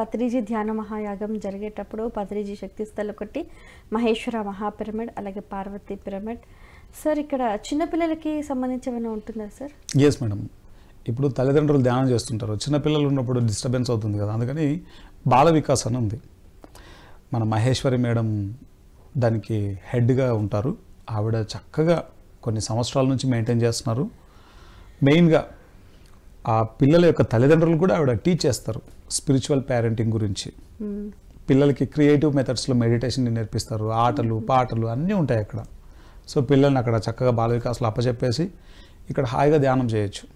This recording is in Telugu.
పత్రిజీ ధ్యాన మహాయాగం జరిగేటప్పుడు పత్రిజీ శక్తిస్థల్ ఒకటి మహేశ్వర మహాపిరమిడ్ అలాగే పార్వతి పిరమిడ్ సార్ ఇక్కడ చిన్నపిల్లలకి సంబంధించి ఏమైనా ఉంటుందా సార్ ఎస్ మేడం ఇప్పుడు తల్లిదండ్రులు ధ్యానం చేస్తుంటారు చిన్నపిల్లలు ఉన్నప్పుడు డిస్టర్బెన్స్ అవుతుంది కదా అందుకని బాల వికాస్ అని ఉంది మన మహేశ్వరి మేడం దానికి హెడ్గా ఉంటారు ఆవిడ చక్కగా కొన్ని సంవత్సరాల నుంచి మెయింటైన్ చేస్తున్నారు మెయిన్గా ఆ పిల్లల యొక్క తల్లిదండ్రులు కూడా ఆవిడ టీచ్ చేస్తారు స్పిరిచువల్ పేరెంటింగ్ గురించి పిల్లలకి క్రియేటివ్ మెథడ్స్లో మెడిటేషన్ నేర్పిస్తారు ఆటలు పాటలు అన్నీ ఉంటాయి అక్కడ సో పిల్లల్ని అక్కడ చక్కగా బాల వికాసాలు అప్పచెప్పేసి ఇక్కడ హాయిగా ధ్యానం చేయొచ్చు